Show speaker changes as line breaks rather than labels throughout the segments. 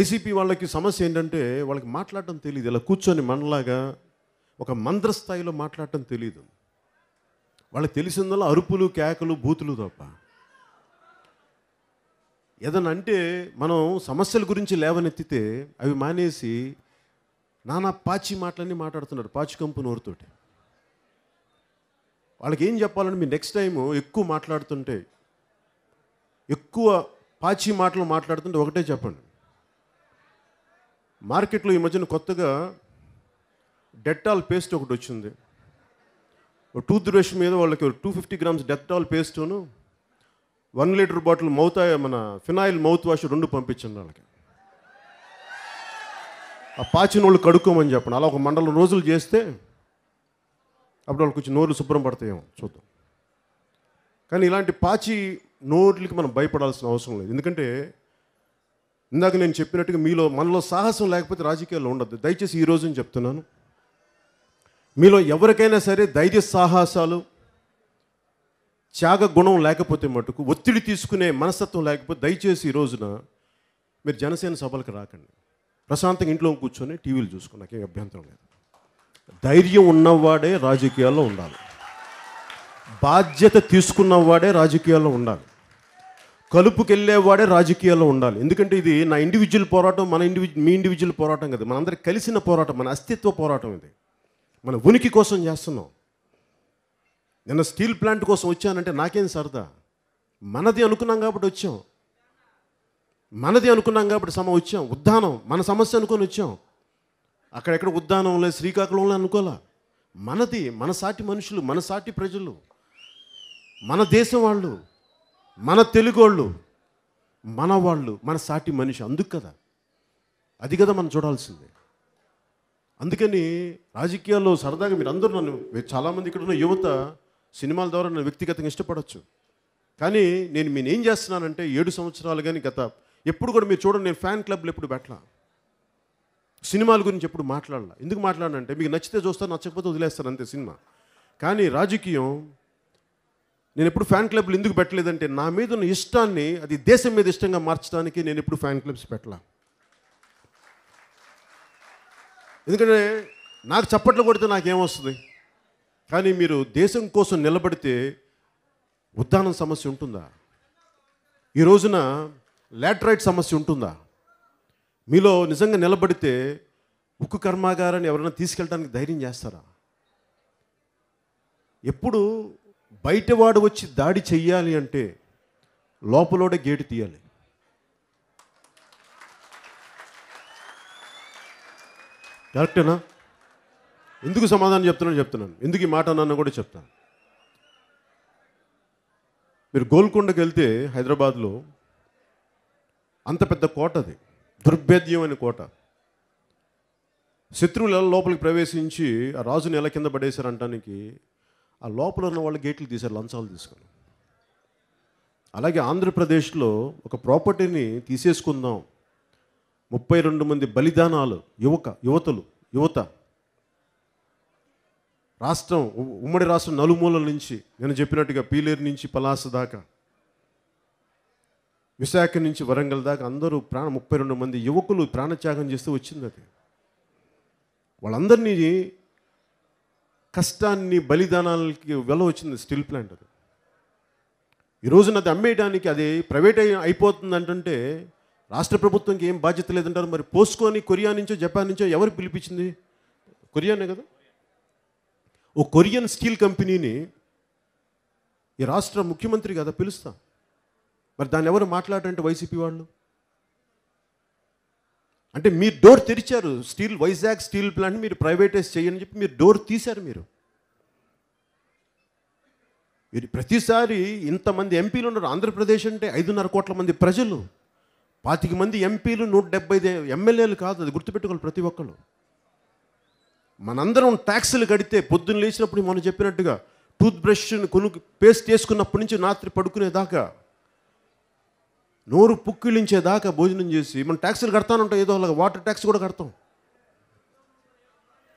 YCP వాళ్ళకి సమస్య ఏంటంటే వాళ్ళకి మాట్లాడటం తెలియదు ఇలా కూర్చొని మనలాగా ఒక మంత్రస్థాయిలో మాట్లాడటం తెలియదు వాళ్ళకి తెలిసిందల్లా అరుపులు కేకలు బూతులు తప్ప ఏదన్నా అంటే మనం సమస్యల గురించి లేవనెత్తితే అవి మానేసి నానా పాచి మాటలన్నీ మాట్లాడుతున్నారు పాచి కంపు నోరుతోటి వాళ్ళకి ఏం చెప్పాలని మీ నెక్స్ట్ టైం ఎక్కువ మాట్లాడుతుంటే ఎక్కువ పాచి మాటలు మాట్లాడుతుంటే ఒకటే చెప్పండి మార్కెట్లో ఈ మధ్యన కొత్తగా డెట్టాల్ పేస్ట్ ఒకటి వచ్చింది టూత్ బ్రష్ మీద వాళ్ళకి టూ ఫిఫ్టీ గ్రామ్స్ డెట్టాల్ పేస్టును వన్ లీటర్ బాటిల్ మౌత్ మన ఫినాయిల్ మౌత్ వాష్ రెండు పంపించండి వాళ్ళకి ఆ పాచిన వాళ్ళు కడుక్కోమని చెప్పండి అలా ఒక మండలం రోజులు చేస్తే అప్పుడు వాళ్ళకి కొంచెం నోర్లు శుభ్రం పడతాయేమో చూద్దాం కానీ ఇలాంటి పాచి నోట్లకి మనం భయపడాల్సిన అవసరం లేదు ఎందుకంటే ఇందాక నేను చెప్పినట్టుగా మీలో మనలో సాహసం లేకపోతే రాజకీయాల్లో ఉండద్దు దయచేసి ఈ రోజుని చెప్తున్నాను మీలో ఎవరికైనా సరే ధైర్య సాహసాలు త్యాగ గుణం లేకపోతే మటుకు ఒత్తిడి తీసుకునే మనస్తత్వం లేకపోతే దయచేసి ఈ రోజున మీరు జనసేన సభలకు రాకండి ప్రశాంతంగా ఇంట్లో కూర్చొని టీవీలు చూసుకుని నాకేం అభ్యంతరం లేదు ధైర్యం ఉన్నవాడే రాజకీయాల్లో ఉండాలి బాధ్యత తీసుకున్నవాడే రాజకీయాల్లో ఉండాలి కలుపుకెళ్ళేవాడే రాజకీయాల్లో ఉండాలి ఎందుకంటే ఇది నా ఇండివిజువల్ పోరాటం మన ఇండివిజువల్ మీ ఇండివిజువల్ పోరాటం కదా మనందరి కలిసిన పోరాటం మన అస్తిత్వ పోరాటం ఇది మన ఉనికి కోసం చేస్తున్నాం నిన్న స్టీల్ ప్లాంట్ కోసం వచ్చానంటే నాకేం సరదా మనది అనుకున్నాం కాబట్టి వచ్చాం మనది అనుకున్నాం కాబట్టి సమ వచ్చాం ఉద్దానం మన సమస్య అనుకొని వచ్చాం అక్కడెక్కడ శ్రీకాకుళం శ్రీకాకుళంలో అనుకోలే మనది మన సాటి మనుషులు మన సాటి ప్రజలు మన దేశం వాళ్ళు మన తెలుగోళ్ళు మన వాళ్ళు మన సాటి మనిషి అందుకు కదా అది కదా మనం చూడాల్సిందే అందుకని రాజకీయాల్లో సరదాగా మీరు అందరూ నన్ను చాలామంది ఇక్కడ ఉన్న యువత సినిమాల ద్వారా నన్ను వ్యక్తిగతంగా ఇష్టపడవచ్చు కానీ నేను నేను ఏం చేస్తున్నానంటే ఏడు సంవత్సరాలు కానీ గత ఎప్పుడు కూడా మీరు చూడండి నేను ఫ్యాన్ క్లబ్లు ఎప్పుడు పెట్టలా సినిమాల గురించి ఎప్పుడు మాట్లాడాల ఎందుకు మాట్లాడాలంటే మీకు నచ్చితే చూస్తాను నచ్చకపోతే వదిలేస్తాను అంతే సినిమా కానీ రాజకీయం నేను ఎప్పుడు ఫ్యాన్ క్లబ్లు ఎందుకు పెట్టలేదంటే నా మీద ఉన్న ఇష్టాన్ని అది దేశం మీద ఇష్టంగా మార్చడానికి నేను ఎప్పుడు ఫ్యాన్ క్లబ్స్ పెట్టలా ఎందుకంటే నాకు చప్పట్లు కొడితే నాకేమొస్తుంది కానీ మీరు దేశం కోసం నిలబడితే ఉద్దానం సమస్య ఉంటుందా ఈ రోజున లాట్రైట్ సమస్య ఉంటుందా మీలో నిజంగా నిలబడితే ఉక్కు కర్మాగారాన్ని ఎవరైనా తీసుకెళ్ళడానికి ధైర్యం చేస్తారా ఎప్పుడు బయటవాడు వచ్చి దాడి చెయ్యాలి అంటే లోపలోడే గేటు తీయాలి కరెక్టేనా ఎందుకు సమాధానం చెప్తున్నాను చెప్తున్నాను ఎందుకు ఈ మాట అన్నా కూడా చెప్తాను మీరు గోల్కొండకి వెళ్తే హైదరాబాద్లో అంత పెద్ద కోట అది దుర్భేద్యమైన కోట శత్రువులు లోపలికి ప్రవేశించి ఆ రాజుని ఎలా కింద అంటానికి ఆ లోపల ఉన్న వాళ్ళు గేట్లు తీశారు లంచాలు తీసుకొని అలాగే ఆంధ్రప్రదేశ్లో ఒక ప్రాపర్టీని తీసేసుకుందాం ముప్పై రెండు మంది బలిదానాలు యువక యువతలు యువత రాష్ట్రం ఉమ్మడి రాష్ట్రం నలుమూలల నుంచి నేను చెప్పినట్టుగా పీలేరు నుంచి పలాస దాకా విశాఖ నుంచి వరంగల్ దాకా అందరూ ప్రాణ ముప్పై రెండు మంది యువకులు ప్రాణత్యాగం చేస్తూ వచ్చింది అది వాళ్ళందరినీ కష్టాన్ని బలిదానాలకి వెళ్ళవచ్చింది వచ్చింది స్టీల్ ప్లాంట్ అది ఈరోజున అది అమ్మేయడానికి అది ప్రైవేట్ అయిపోతుంది అంటుంటే రాష్ట్ర ప్రభుత్వంకి ఏం బాధ్యత లేదంటారు మరి పోస్కోని కొరియా నుంచో జపాన్ నుంచో ఎవరు పిలిపించింది కొరియానే కదా ఓ కొరియన్ స్టీల్ కంపెనీని ఈ రాష్ట్ర ముఖ్యమంత్రి కదా పిలుస్తా మరి దాన్ని ఎవరు మాట్లాడంటే వైసీపీ వాళ్ళు అంటే మీరు డోర్ తెరిచారు స్టీల్ వైజాగ్ స్టీల్ ప్లాంట్ మీరు ప్రైవేటైజ్ చేయని చెప్పి మీరు డోర్ తీశారు మీరు మీరు ప్రతిసారి ఇంతమంది ఎంపీలు ఉన్నారు ఆంధ్రప్రదేశ్ అంటే ఐదున్నర కోట్ల మంది ప్రజలు పాతిక మంది ఎంపీలు నూట డెబ్బై ఎమ్మెల్యేలు కాదు అది గుర్తుపెట్టుకోవాలి ప్రతి ఒక్కరు మనందరం ట్యాక్సులు కడితే పొద్దున్న లేచినప్పుడు మనం చెప్పినట్టుగా టూత్ బ్రష్ను కొను పేస్ట్ వేసుకున్నప్పటి నుంచి రాత్రి పడుకునేదాకా నోరు పుక్కిలించేదాకా భోజనం చేసి మనం ట్యాక్సులు కడతానంటాం ఏదో అలాగ వాటర్ ట్యాక్స్ కూడా కడతాం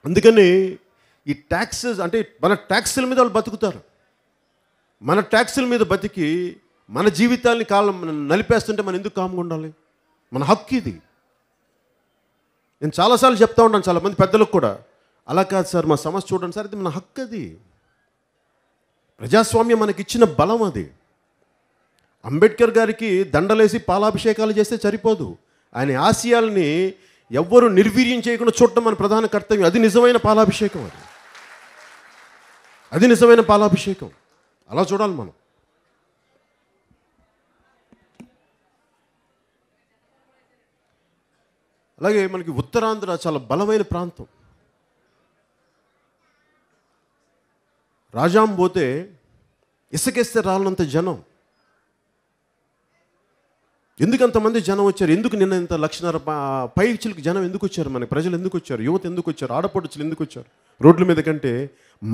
అందుకని ఈ ట్యాక్సెస్ అంటే మన ట్యాక్సుల మీద వాళ్ళు బతుకుతారు మన ట్యాక్సుల మీద బతికి మన జీవితాన్ని కాలం నలిపేస్తుంటే మనం ఎందుకు కామ్గా ఉండాలి మన హక్కు ఇది నేను చాలాసార్లు చెప్తా ఉంటాను చాలామంది పెద్దలకు కూడా అలా కాదు సార్ మా సమస్య చూడండి సార్ ఇది మన హక్కు అది ప్రజాస్వామ్యం మనకి ఇచ్చిన బలం అది అంబేద్కర్ గారికి దండలేసి పాలాభిషేకాలు చేస్తే సరిపోదు ఆయన ఆశయాల్ని ఎవ్వరూ నిర్వీర్యం చేయకుండా చూడటం మన ప్రధాన కర్తవ్యం అది నిజమైన పాలాభిషేకం అది అది నిజమైన పాలాభిషేకం అలా చూడాలి మనం అలాగే మనకి ఉత్తరాంధ్ర చాలా బలమైన ప్రాంతం రాజాం పోతే ఇసుకేస్తే రాలనంత జనం ఎందుకు అంతమంది జనం వచ్చారు ఎందుకు నిన్న ఇంత లక్షన్నర పైచులకి జనం ఎందుకు వచ్చారు మన ప్రజలు ఎందుకు వచ్చారు యువత ఎందుకు వచ్చారు ఆడపడుచులు ఎందుకు వచ్చారు రోడ్ల మీద కంటే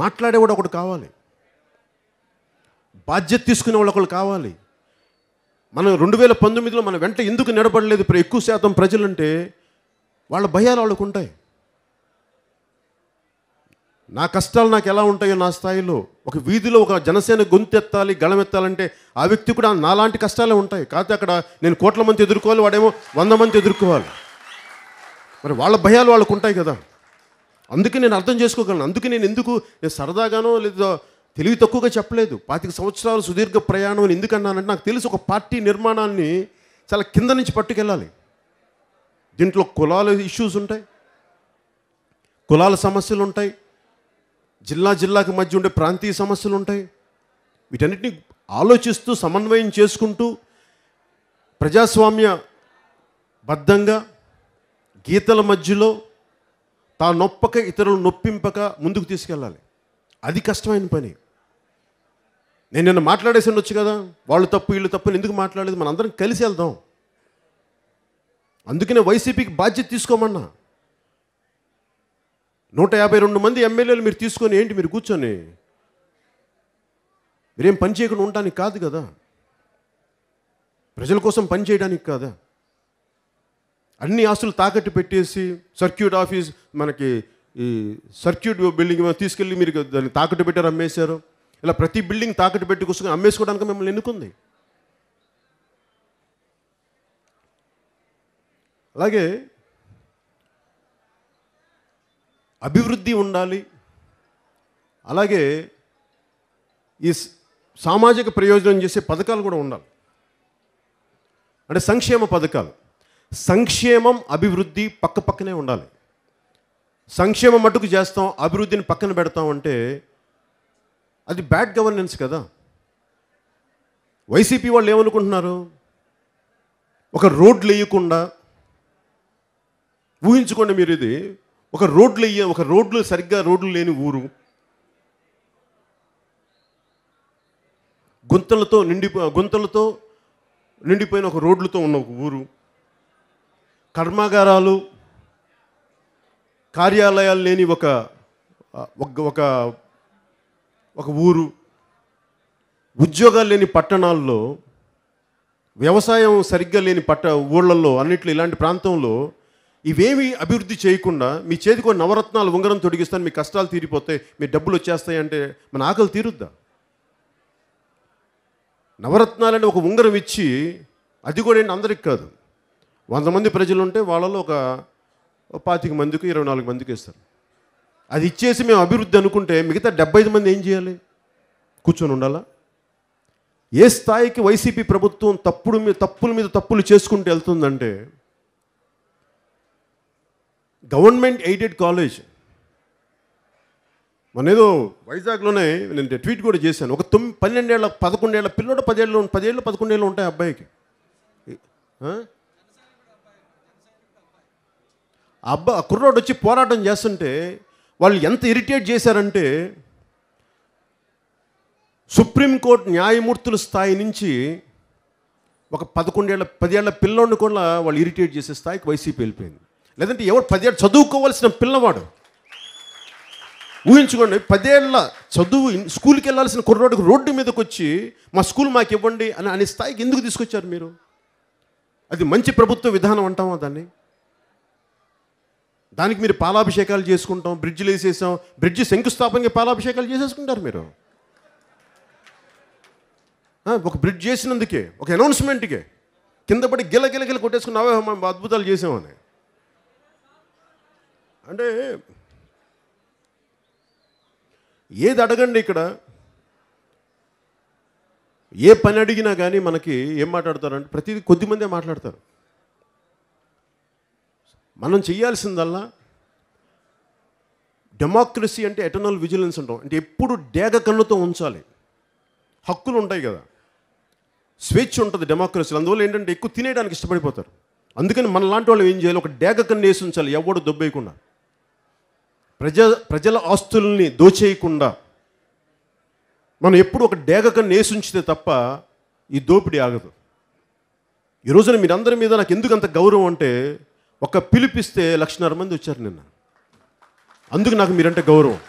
మాట్లాడేవాడు ఒకడు కావాలి బాధ్యత తీసుకునే వాళ్ళు ఒకళ్ళు కావాలి మనం రెండు వేల పంతొమ్మిదిలో మన వెంట ఎందుకు నిలబడలేదు ఇప్పుడు ఎక్కువ శాతం ప్రజలు అంటే వాళ్ళ భయాలు వాళ్ళకు ఉంటాయి నా కష్టాలు నాకు ఎలా ఉంటాయో నా స్థాయిలో ఒక వీధిలో ఒక జనసేన గొంతెత్తాలి గళమెత్తాలంటే ఆ వ్యక్తి కూడా నాలాంటి కష్టాలే ఉంటాయి కాకపోతే అక్కడ నేను కోట్ల మంది ఎదుర్కోవాలి వాడేమో వంద మంది ఎదుర్కోవాలి మరి వాళ్ళ భయాలు వాళ్ళకు ఉంటాయి కదా అందుకే నేను అర్థం చేసుకోగలను అందుకే నేను ఎందుకు నేను సరదాగానో లేదా తెలివి తక్కువగా చెప్పలేదు పాతిక సంవత్సరాలు సుదీర్ఘ ప్రయాణం అని ఎందుకన్నానంటే నాకు తెలుసు ఒక పార్టీ నిర్మాణాన్ని చాలా కింద నుంచి పట్టుకెళ్ళాలి దీంట్లో కులాల ఇష్యూస్ ఉంటాయి కులాల సమస్యలు ఉంటాయి జిల్లా జిల్లాకు మధ్య ఉండే ప్రాంతీయ సమస్యలు ఉంటాయి వీటన్నిటిని ఆలోచిస్తూ సమన్వయం చేసుకుంటూ ప్రజాస్వామ్య బద్ధంగా గీతల మధ్యలో తా నొప్పక ఇతరులు నొప్పింపక ముందుకు తీసుకెళ్ళాలి అది కష్టమైన పని నేను నిన్న మాట్లాడేసి ఉండొచ్చు కదా వాళ్ళు తప్పు వీళ్ళు తప్పు ఎందుకు మాట్లాడలేదు మనందరం కలిసి వెళ్దాం అందుకనే వైసీపీకి బాధ్యత తీసుకోమన్నా నూట యాభై రెండు మంది ఎమ్మెల్యేలు మీరు తీసుకొని ఏంటి మీరు కూర్చొని మీరేం పని చేయకుండా ఉండడానికి కాదు కదా ప్రజల కోసం పని చేయడానికి కాదా అన్ని ఆస్తులు తాకట్టు పెట్టేసి సర్క్యూట్ ఆఫీస్ మనకి ఈ సర్క్యూట్ బిల్డింగ్ తీసుకెళ్ళి మీరు దాన్ని తాకట్టు పెట్టారు అమ్మేశారు ఇలా ప్రతి బిల్డింగ్ తాకట్టు పెట్టి కూర్చొని అమ్మేసుకోవడానికి మిమ్మల్ని ఎన్నుకుంది అలాగే అభివృద్ధి ఉండాలి అలాగే ఈ సామాజిక ప్రయోజనం చేసే పథకాలు కూడా ఉండాలి అంటే సంక్షేమ పథకాలు సంక్షేమం అభివృద్ధి పక్క పక్కనే ఉండాలి సంక్షేమం మటుకు చేస్తాం అభివృద్ధిని పక్కన పెడతాం అంటే అది బ్యాడ్ గవర్నెన్స్ కదా వైసీపీ వాళ్ళు ఏమనుకుంటున్నారు ఒక రోడ్లు వేయకుండా ఊహించుకోండి మీరు ఇది ఒక రోడ్లు అయ్యే ఒక రోడ్లు సరిగ్గా రోడ్లు లేని ఊరు గుంతలతో నిండి గుంతలతో నిండిపోయిన ఒక రోడ్లతో ఉన్న ఒక ఊరు కర్మాగారాలు కార్యాలయాలు లేని ఒక ఒక ఒక ఊరు ఉద్యోగాలు లేని పట్టణాల్లో వ్యవసాయం సరిగ్గా లేని పట్ట ఊళ్ళల్లో అన్నిట్లో ఇలాంటి ప్రాంతంలో ఇవేమి అభివృద్ధి చేయకుండా మీ చేతికో నవరత్నాలు ఉంగరం తొడిగిస్తాను మీ కష్టాలు తీరిపోతే మీ డబ్బులు వచ్చేస్తాయి అంటే మన ఆకలి తీరుద్దా నవరత్నాలని ఒక ఉంగరం ఇచ్చి అది కూడా ఏంటి అందరికి కాదు వంద మంది ప్రజలు ఉంటే వాళ్ళలో ఒక పాతిక మందికి ఇరవై నాలుగు మందికి ఇస్తారు అది ఇచ్చేసి మేము అభివృద్ధి అనుకుంటే మిగతా డెబ్బై ఐదు మంది ఏం చేయాలి కూర్చొని ఉండాలా ఏ స్థాయికి వైసీపీ ప్రభుత్వం తప్పుడు మీద తప్పుల మీద తప్పులు చేసుకుంటూ వెళ్తుందంటే గవర్నమెంట్ ఎయిడెడ్ కాలేజ్ మనేదో వైజాగ్లోనే నేను ట్వీట్ కూడా చేశాను ఒక తొమ్మిది పన్నెండేళ్ళ పదకొండేళ్ళ పిల్లడు పదేళ్ళు పదేళ్ళు పదకొండేళ్ళు ఉంటాయి అబ్బాయికి అబ్బా కుర్రాడు వచ్చి పోరాటం చేస్తుంటే వాళ్ళు ఎంత ఇరిటేట్ చేశారంటే సుప్రీంకోర్టు న్యాయమూర్తుల స్థాయి నుంచి ఒక పదకొండేళ్ళ పదేళ్ల పిల్లోడిని కూడా వాళ్ళు ఇరిటేట్ చేసే స్థాయికి వైసీపీ వెళ్ళిపోయింది లేదంటే ఎవరు పదేళ్ళు చదువుకోవాల్సిన పిల్లవాడు ఊహించుకోండి పదేళ్ళ చదువు స్కూల్కి వెళ్ళాల్సిన కుర్రోడికి రోడ్డు మీదకి వచ్చి మా స్కూల్ మాకు ఇవ్వండి అని అనే స్థాయికి ఎందుకు తీసుకొచ్చారు మీరు అది మంచి ప్రభుత్వ విధానం అంటామా దాన్ని దానికి మీరు పాలాభిషేకాలు చేసుకుంటాం బ్రిడ్జ్లు వేసేసాం బ్రిడ్జ్ శంకుస్థాపనకి పాలాభిషేకాలు చేసేసుకుంటారు మీరు ఒక బ్రిడ్జ్ చేసినందుకే ఒక అనౌన్స్మెంట్కే కింద పడి గిల గిల గిల అవే అద్భుతాలు చేసామని అంటే ఏది అడగండి ఇక్కడ ఏ పని అడిగినా కానీ మనకి ఏం మాట్లాడతారంటే ప్రతిదీ కొద్దిమందే మాట్లాడతారు మనం చేయాల్సిందల్లా డెమోక్రసీ అంటే ఎటర్నల్ విజిలెన్స్ ఉంటాం అంటే ఎప్పుడు డేగ కన్నుతో ఉంచాలి హక్కులు ఉంటాయి కదా స్వేచ్ఛ ఉంటుంది డెమోక్రసీ అందువల్ల ఏంటంటే ఎక్కువ తినేయడానికి ఇష్టపడిపోతారు అందుకని లాంటి వాళ్ళు ఏం చేయాలి ఒక డేగ కన్ను వేసి ఉంచాలి ఎవడు దొబ్బేయకుండా ప్రజ ప్రజల ఆస్తుల్ని దోచేయకుండా మనం ఎప్పుడు ఒక డేగక నేసుంచితే తప్ప ఈ దోపిడీ ఆగదు ఈ రోజున మీరందరి మీద నాకు ఎందుకు అంత గౌరవం అంటే ఒక పిలిపిస్తే లక్షన్నర మంది వచ్చారు నిన్న అందుకు నాకు మీరంటే గౌరవం